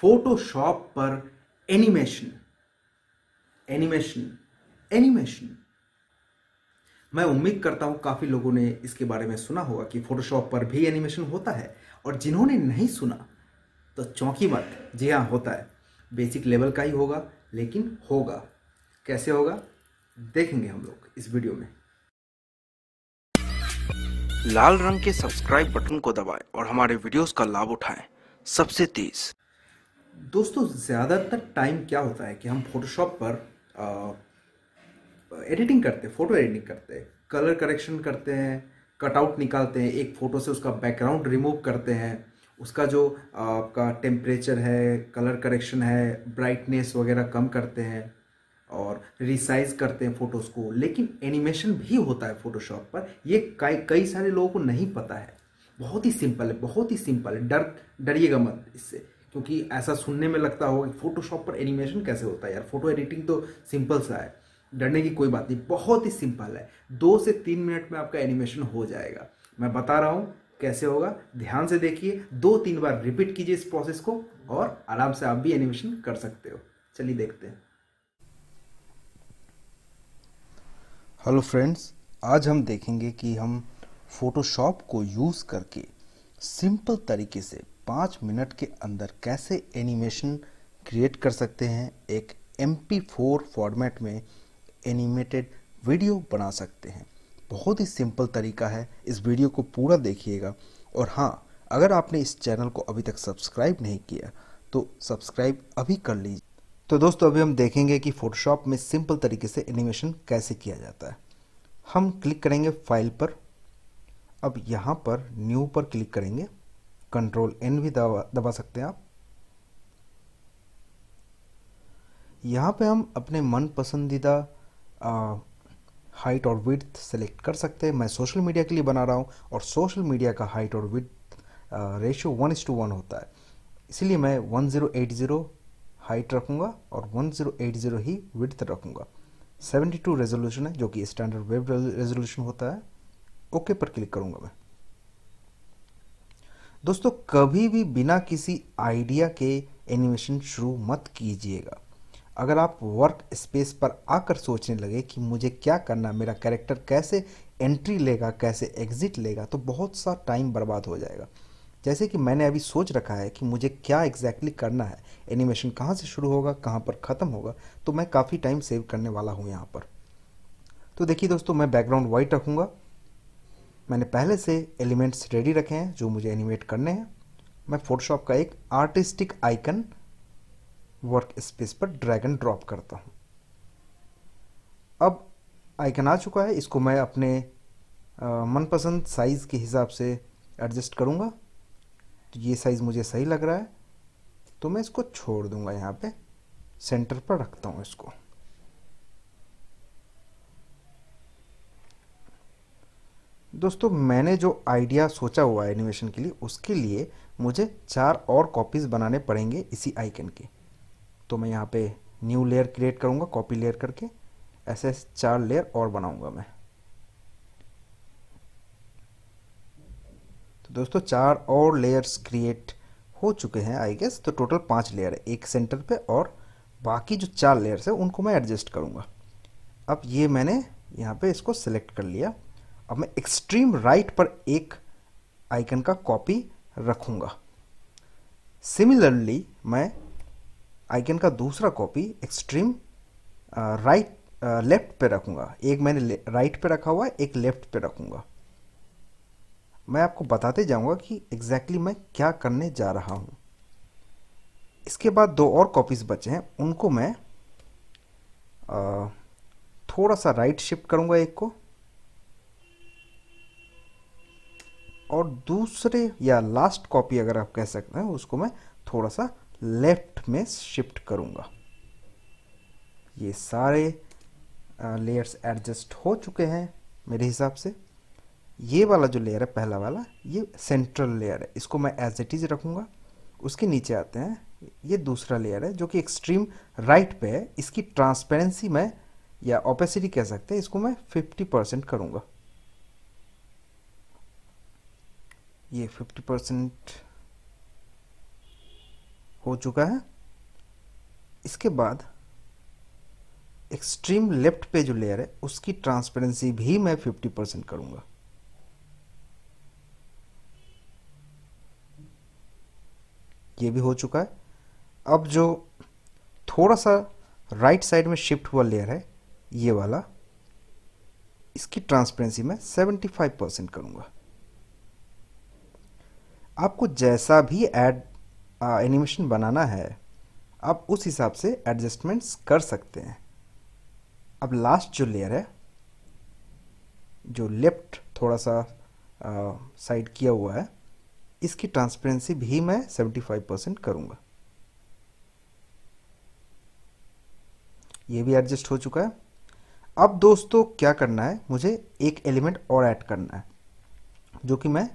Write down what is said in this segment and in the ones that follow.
Photoshop पर animation animation animation मैं उम्मीद करता हूं काफ़ी लोगों ने इसके बारे में सुना होगा कि फोटोशॉप पर भी एनिमेशन होता है और जिन्होंने नहीं सुना तो चौंकी मत जी हाँ होता है बेसिक लेवल का ही होगा लेकिन होगा कैसे होगा देखेंगे हम लोग इस वीडियो में लाल रंग के सब्सक्राइब बटन को दबाएं और हमारे वीडियोस का लाभ उठाएं सबसे तेज़ दोस्तों ज़्यादातर टाइम क्या होता है कि हम फोटोशॉप पर एडिटिंग करते हैं फोटो एडिटिंग करते हैं कलर करेक्शन करते हैं कटआउट निकालते हैं एक फ़ोटो से उसका बैकग्राउंड रिमूव करते हैं उसका जो आपका टेम्परेचर है कलर करेक्शन है ब्राइटनेस वगैरह कम करते हैं और रिसाइज करते हैं फ़ोटोज़ को लेकिन एनिमेशन भी होता है फ़ोटोशॉप पर ये कई कई सारे लोगों को नहीं पता है बहुत ही सिंपल है बहुत ही सिंपल है डर डरिएगा मत इससे क्योंकि ऐसा सुनने में लगता होगा कि फोटोशॉप पर एनिमेशन कैसे होता है यार फोटो एडिटिंग तो सिंपल सा है डरने की कोई बात नहीं बहुत ही सिंपल है दो से तीन मिनट में आपका एनिमेशन हो जाएगा मैं बता रहा हूँ कैसे होगा ध्यान से देखिए दो तीन बार रिपीट कीजिए इस प्रोसेस को और आराम से आप भी एनिमेशन कर सकते हो चलिए देखते हैं हेलो फ्रेंड्स आज हम देखेंगे कि हम फोटोशॉप को यूज़ करके सिंपल तरीके से पाँच मिनट के अंदर कैसे एनिमेशन क्रिएट कर सकते हैं एक एम फोर फॉर्मेट में एनिमेटेड वीडियो बना सकते हैं बहुत ही सिंपल तरीका है इस वीडियो को पूरा देखिएगा और हाँ अगर आपने इस चैनल को अभी तक सब्सक्राइब नहीं किया तो सब्सक्राइब अभी कर लीजिए तो दोस्तों अभी हम देखेंगे कि फोटोशॉप में सिंपल तरीके से एनिमेशन कैसे किया जाता है हम क्लिक करेंगे फाइल पर अब यहाँ पर न्यू पर क्लिक करेंगे कंट्रोल एन भी दबा दबा सकते हैं आप यहाँ पे हम अपने मन पसंदीदा हाइट और विथ सेलेक्ट कर सकते हैं मैं सोशल मीडिया के लिए बना रहा हूँ और सोशल मीडिया का हाइट और width ratio one is to one होता है इसीलिए मैं one zero eight zero height रखूँगा और वन ज़ीरो एट ज़ीरो ही विथ रखूँगा सेवेंटी टू रेजोल्यूशन है जो कि स्टैंडर्ड वेब रेजोल्यूशन होता है ओके पर क्लिक करूँगा मैं दोस्तों कभी भी बिना किसी आइडिया के एनिमेशन शुरू मत कीजिएगा अगर आप वर्क स्पेस पर आकर सोचने लगे कि मुझे क्या करना मेरा कैरेक्टर कैसे एंट्री लेगा कैसे एग्ज़िट लेगा तो बहुत सा टाइम बर्बाद हो जाएगा जैसे कि मैंने अभी सोच रखा है कि मुझे क्या एग्जैक्टली exactly करना है एनिमेशन कहाँ से शुरू होगा कहाँ पर ख़त्म होगा तो मैं काफ़ी टाइम सेव करने वाला हूँ यहाँ पर तो देखिए दोस्तों मैं बैकग्राउंड वाइट रखूँगा मैंने पहले से एलिमेंट्स रेडी रखे हैं जो मुझे एनिमेट करने हैं मैं फोटोशॉप का एक आर्टिस्टिक आइकन वर्क स्पेस पर ड्रैगन ड्रॉप करता हूँ अब आइकन आ चुका है इसको मैं अपने मनपसंद साइज़ के हिसाब से एडजस्ट करूँगा तो ये साइज़ मुझे सही लग रहा है तो मैं इसको छोड़ दूँगा यहाँ पे सेंटर पर रखता हूँ इसको दोस्तों मैंने जो आइडिया सोचा हुआ है एनिमेशन के लिए उसके लिए मुझे चार और कॉपीज़ बनाने पड़ेंगे इसी आइकन के तो मैं यहाँ पे न्यू लेयर क्रिएट करूँगा कॉपी लेयर करके ऐसे चार लेयर और बनाऊँगा मैं तो दोस्तों चार और लेयर्स क्रिएट हो चुके हैं आई गेस तो टोटल पाँच लेयर है एक सेंटर पे और बाकी जो चार लेयर्स है उनको मैं एडजस्ट करूँगा अब ये मैंने यहाँ पे इसको सिलेक्ट कर लिया अब मैं एक्सट्रीम राइट पर एक आइकन का कॉपी रखूंगा सिमिलरली मैं आइकन का दूसरा कॉपी एक्सट्रीम राइट लेफ्ट पे रखूंगा एक मैंने राइट पे रखा हुआ है एक लेफ्ट पे रखूंगा मैं आपको बताते जाऊंगा कि एग्जैक्टली exactly मैं क्या करने जा रहा हूं इसके बाद दो और कॉपीज़ बचे हैं उनको मैं आ, uh, थोड़ा सा राइट शिफ्ट करूंगा एक को और दूसरे या लास्ट कॉपी अगर आप कह सकते हैं उसको मैं थोड़ा सा लेफ्ट में शिफ्ट करूँगा ये सारे लेयर्स एडजस्ट हो चुके हैं मेरे हिसाब से ये वाला जो लेयर है पहला वाला ये सेंट्रल लेयर है इसको मैं एज इट इज़ रखूँगा उसके नीचे आते हैं ये दूसरा लेयर है जो कि एक्सट्रीम राइट पे है इसकी ट्रांसपेरेंसी मैं या ओपेसिटी कह सकते हैं इसको मैं 50 परसेंट करूँगा ये फिफ्टी परसेंट हो चुका है इसके बाद एक्सट्रीम लेफ्ट पे जो लेयर है उसकी ट्रांसपेरेंसी भी मैं फिफ्टी परसेंट करूंगा ये भी हो चुका है अब जो थोड़ा सा राइट साइड में शिफ्ट हुआ लेयर है ये वाला इसकी ट्रांसपेरेंसी मैं 75 परसेंट करूंगा आपको जैसा भी एड एनिमेशन बनाना है आप उस हिसाब से एडजस्टमेंट्स कर सकते हैं अब लास्ट जो लेयर है जो लेफ्ट थोड़ा सा साइड किया हुआ है इसकी ट्रांसपेरेंसी भी मैं 75 परसेंट करूँगा ये भी एडजस्ट हो चुका है अब दोस्तों क्या करना है मुझे एक एलिमेंट और ऐड करना है जो कि मैं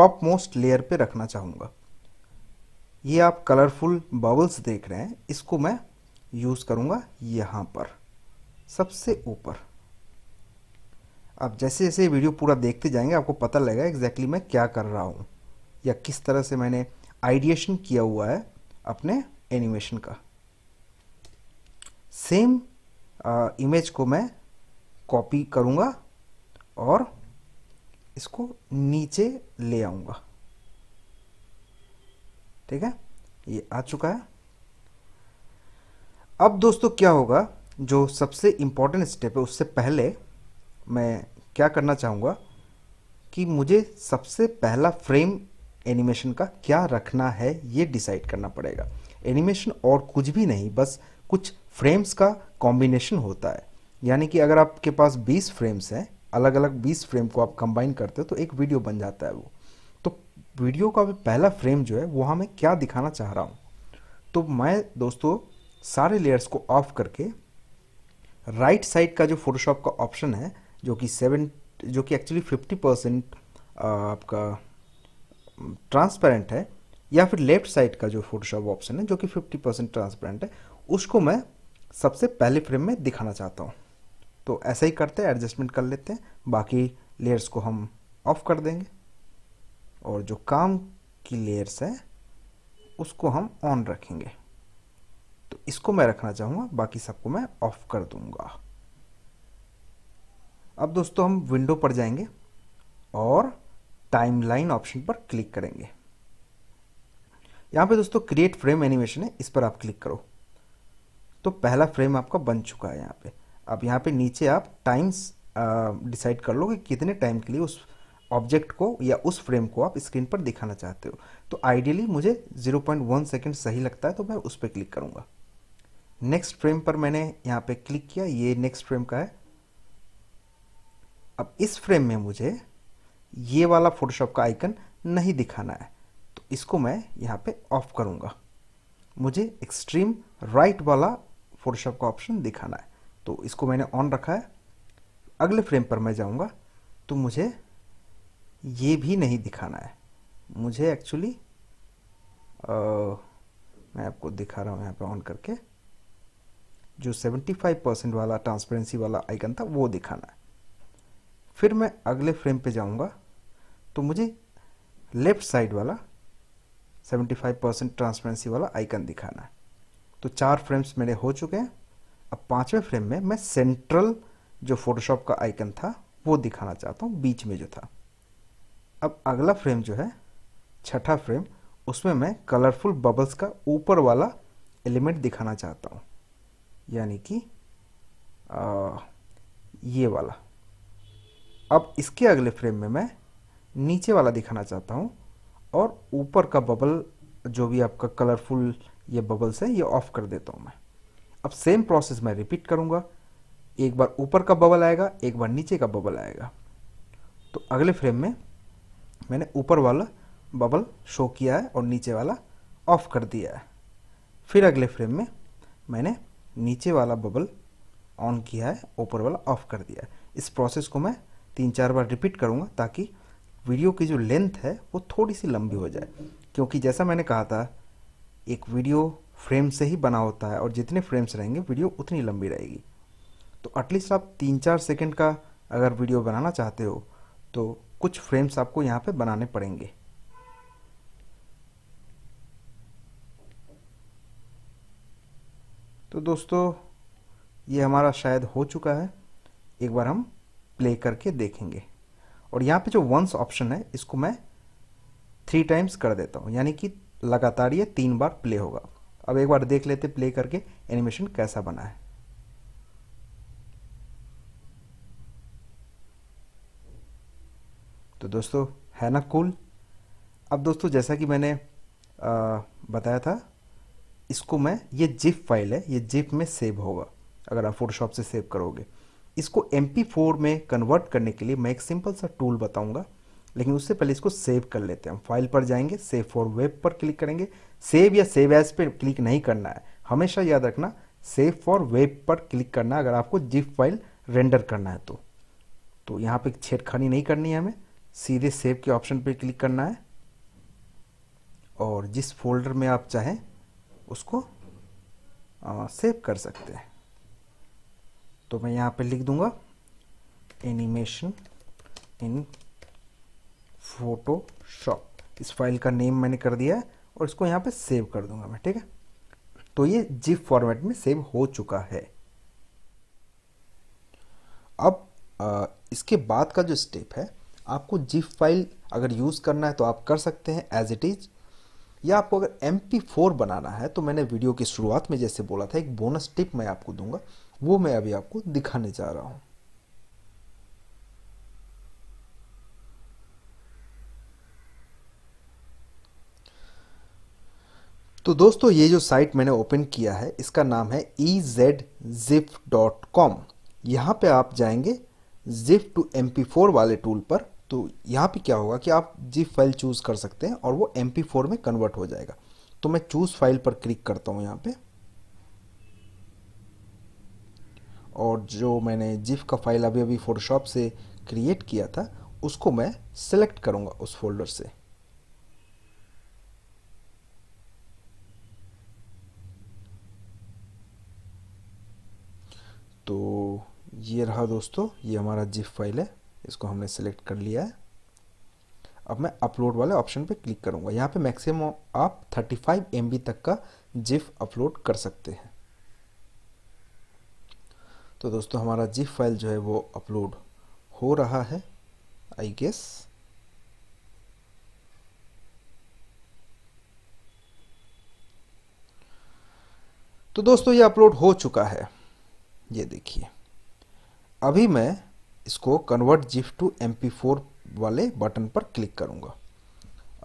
टॉप मोस्ट लेयर पे रखना चाहूँगा ये आप कलरफुल बबल्स देख रहे हैं इसको मैं यूज़ करूँगा यहाँ पर सबसे ऊपर आप जैसे जैसे वीडियो पूरा देखते जाएंगे आपको पता लगेगा एग्जैक्टली मैं क्या कर रहा हूँ या किस तरह से मैंने आइडिएशन किया हुआ है अपने एनिमेशन का सेम इमेज को मैं कॉपी करूँगा और इसको नीचे ले आऊंगा ठीक है ये आ चुका है अब दोस्तों क्या होगा जो सबसे इंपॉर्टेंट स्टेप है उससे पहले मैं क्या करना चाहूंगा कि मुझे सबसे पहला फ्रेम एनिमेशन का क्या रखना है ये डिसाइड करना पड़ेगा एनिमेशन और कुछ भी नहीं बस कुछ फ्रेम्स का कॉम्बिनेशन होता है यानी कि अगर आपके पास 20 फ्रेम्स हैं अलग अलग बीस फ्रेम को आप कंबाइन करते हो तो एक वीडियो बन जाता है वो तो वीडियो का पहला फ्रेम जो है वो हमें हाँ क्या दिखाना चाह रहा हूँ तो मैं दोस्तों सारे लेयर्स को ऑफ करके राइट साइड का जो फोटोशॉप का ऑप्शन है जो कि सेवन जो कि एक्चुअली फिफ्टी परसेंट आपका ट्रांसपेरेंट है या फिर लेफ्ट साइड का जो फोटोशॉप ऑप्शन है जो कि फिफ्टी परसेंट ट्रांसपेरेंट है उसको मैं सबसे पहले फ्रेम में दिखाना चाहता हूँ तो ऐसा ही करते हैं एडजस्टमेंट कर लेते हैं बाकी लेयर्स को हम ऑफ कर देंगे और जो काम की लेयर्स है उसको हम ऑन रखेंगे तो इसको मैं रखना चाहूँगा बाकी सबको मैं ऑफ कर दूंगा अब दोस्तों हम विंडो पर जाएंगे और टाइमलाइन ऑप्शन पर क्लिक करेंगे यहाँ पे दोस्तों क्रिएट फ्रेम एनिमेशन है इस पर आप क्लिक करो तो पहला फ्रेम आपका बन चुका है यहाँ पे अब यहाँ पे नीचे आप टाइम्स डिसाइड कर लो कि कितने टाइम के लिए उस ऑब्जेक्ट को या उस फ्रेम को आप स्क्रीन पर दिखाना चाहते हो तो आइडियली मुझे 0.1 सेकेंड सही लगता है तो मैं उस पर क्लिक करूँगा नेक्स्ट फ्रेम पर मैंने यहाँ पे क्लिक किया ये नेक्स्ट फ्रेम का है अब इस फ्रेम में मुझे ये वाला फोटोशॉप का आइकन नहीं दिखाना है तो इसको मैं यहाँ पे ऑफ करूँगा मुझे एक्सट्रीम राइट वाला फोटोशॉप का ऑप्शन दिखाना है तो इसको मैंने ऑन रखा है अगले फ्रेम पर मैं जाऊँगा तो मुझे ये भी नहीं दिखाना है मुझे एक्चुअली मैं आपको दिखा रहा हूँ यहाँ पे ऑन करके जो 75 परसेंट वाला ट्रांसपेरेंसी वाला आइकन था वो दिखाना है फिर मैं अगले फ्रेम पे जाऊँगा तो मुझे लेफ़्ट साइड वाला 75 परसेंट ट्रांसपेरेंसी वाला आइकन दिखाना है तो चार फ्रेम्स मेरे हो चुके हैं अब पाँचवें फ्रेम में मैं सेंट्रल जो फोटोशॉप का आइकन था वो दिखाना चाहता हूँ बीच में जो था अब अगला फ्रेम जो है छठा फ्रेम उसमें मैं कलरफुल बबल्स का ऊपर वाला एलिमेंट दिखाना चाहता हूँ यानी कि आ, ये वाला अब इसके अगले फ्रेम में मैं नीचे वाला दिखाना चाहता हूँ और ऊपर का बबल जो भी आपका कलरफुल ये बबल्स है ये ऑफ़ कर देता हूँ मैं अब सेम प्रोसेस मैं रिपीट करूँगा एक बार ऊपर का बबल आएगा एक बार नीचे का बबल आएगा तो अगले फ्रेम में मैंने ऊपर वाला बबल शो किया है और नीचे वाला ऑफ कर दिया है फिर अगले फ्रेम में मैंने नीचे वाला बबल ऑन किया है ऊपर वाला ऑफ कर दिया है इस प्रोसेस को मैं तीन चार बार रिपीट करूँगा ताकि वीडियो की जो लेंथ है वो थोड़ी सी लंबी हो जाए क्योंकि जैसा मैंने कहा था एक वीडियो फ्रेम से ही बना होता है और जितने फ्रेम्स रहेंगे वीडियो उतनी लंबी रहेगी तो एटलीस्ट आप तीन चार सेकेंड का अगर वीडियो बनाना चाहते हो तो कुछ फ्रेम्स आपको यहाँ पे बनाने पड़ेंगे तो दोस्तों ये हमारा शायद हो चुका है एक बार हम प्ले करके देखेंगे और यहाँ पे जो वंस ऑप्शन है इसको मैं थ्री टाइम्स कर देता हूँ यानी कि लगातार ये तीन बार प्ले होगा अब एक बार देख लेते प्ले करके एनिमेशन कैसा बना है तो दोस्तों है ना कूल अब दोस्तों जैसा कि मैंने आ, बताया था इसको मैं ये जिप फाइल है ये जिप में सेव होगा अगर आप फोटोशॉप से सेव करोगे इसको एम में कन्वर्ट करने के लिए मैं एक सिंपल सा टूल बताऊंगा लेकिन उससे पहले इसको सेव कर लेते हैं हम फाइल पर जाएंगे सेव फॉर वेब पर क्लिक करेंगे सेव या सेव एज पे क्लिक नहीं करना है हमेशा याद रखना सेव फॉर वेब पर क्लिक करना अगर आपको जिप फाइल रेंडर करना है तो तो यहाँ पे छेड़खानी नहीं करनी है हमें सीधे सेव के ऑप्शन पे क्लिक करना है और जिस फोल्डर में आप चाहें उसको आ, सेव कर सकते हैं तो मैं यहाँ पे लिख दूंगा एनिमेशन इन फोटोशॉप इस फाइल का नेम मैंने कर दिया है और इसको यहाँ पे सेव कर दूंगा मैं ठीक है तो ये जिप फॉर्मेट में सेव हो चुका है अब आ, इसके बाद का जो स्टेप है आपको जिप फाइल अगर यूज़ करना है तो आप कर सकते हैं एज इट इज़ या आपको अगर एम फोर बनाना है तो मैंने वीडियो की शुरुआत में जैसे बोला था एक बोनस टिप मैं आपको दूंगा वो मैं अभी आपको दिखाने जा रहा हूँ तो दोस्तों ये जो साइट मैंने ओपन किया है इसका नाम है E Z gif dot com यहाँ पर आप जाएंगे gif to M P four वाले टूल पर तो यहाँ पे क्या होगा कि आप जिप फाइल चूज़ कर सकते हैं और वो एम पी फोर में कन्वर्ट हो जाएगा तो मैं चूज़ फाइल पर क्लिक करता हूँ यहाँ पे और जो मैंने जिफ का फाइल अभी अभी फोटोशॉप से क्रिएट किया था उसको मैं सेलेक्ट करूँगा उस फोल्डर से तो ये रहा दोस्तों ये हमारा जिप फाइल है इसको हमने सेलेक्ट कर लिया है अब मैं अपलोड वाले ऑप्शन पे क्लिक करूँगा यहाँ पे मैक्सिमम आप 35 एम तक का जिप अपलोड कर सकते हैं तो दोस्तों हमारा जिप फाइल जो है वो अपलोड हो रहा है आई गेस तो दोस्तों ये अपलोड हो चुका है ये देखिए अभी मैं इसको कन्वर्ट जिफ्ट टू एम वाले बटन पर क्लिक करूँगा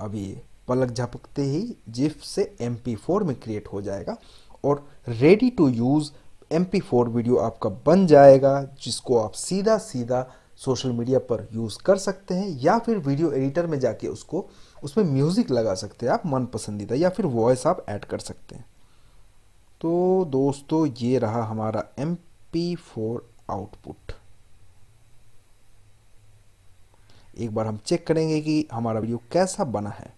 अभी पलक झपकते ही जिफ से एम में क्रिएट हो जाएगा और ready to use M video आपका बन जाएगा जिसको आप सीधा सीधा सोशल मीडिया पर यूज़ कर सकते हैं या फिर वीडियो एडिटर में जाके उसको उसमें म्यूज़िक लगा सकते हैं आप मन पसंदीदा या फिर वॉइस आप ऐड कर सकते हैं तो दोस्तों ये रहा हमारा एम फोर आउटपुट एक बार हम चेक करेंगे कि हमारा वीडियो कैसा बना है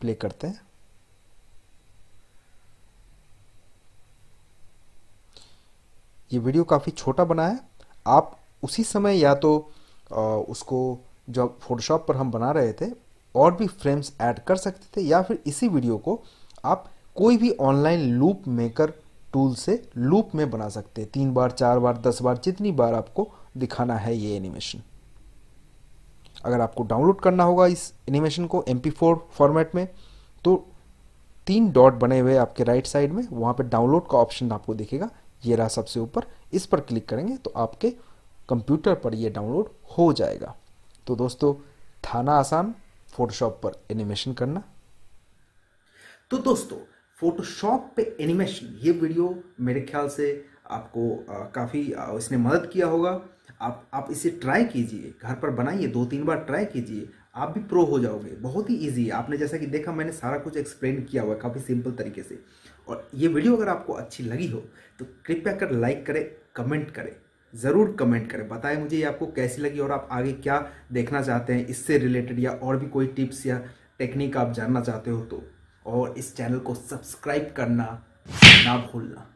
प्ले करते हैं ये वीडियो काफ़ी छोटा बना है आप उसी समय या तो उसको जो फोटोशॉप पर हम बना रहे थे और भी फ्रेम्स ऐड कर सकते थे या फिर इसी वीडियो को आप कोई भी ऑनलाइन लूप मेकर टूल से लूप में बना सकते हैं तीन बार चार बार दस बार जितनी बार आपको दिखाना है ये एनिमेशन अगर आपको डाउनलोड करना होगा इस एनिमेशन को एम फॉर्मेट में तो तीन डॉट बने हुए आपके राइट साइड में वहाँ पर डाउनलोड का ऑप्शन आपको दिखेगा ये रहा सबसे ऊपर इस पर क्लिक करेंगे तो आपके कंप्यूटर पर यह डाउनलोड हो जाएगा तो दोस्तों थाना आसान फोटोशॉप पर एनिमेशन करना तो दोस्तों फोटोशॉप पे एनिमेशन ये वीडियो मेरे ख्याल से आपको काफ़ी इसने मदद किया होगा आप आप इसे ट्राई कीजिए घर पर बनाइए दो तीन बार ट्राई कीजिए आप भी प्रो हो जाओगे बहुत ही इजी है आपने जैसा कि देखा मैंने सारा कुछ एक्सप्लेन किया हुआ है काफ़ी सिंपल तरीके से और ये वीडियो अगर आपको अच्छी लगी हो तो कृपया कर लाइक करें कमेंट करें ज़रूर कमेंट करें बताएं मुझे ये आपको कैसी लगी और आप आगे क्या देखना चाहते हैं इससे रिलेटेड या और भी कोई टिप्स या टेक्निक आप जानना चाहते हो तो और इस चैनल को सब्सक्राइब करना ना भूलना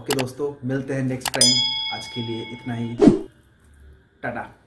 ओके दोस्तों मिलते हैं नेक्स्ट टाइम आज के लिए इतना ही टाटा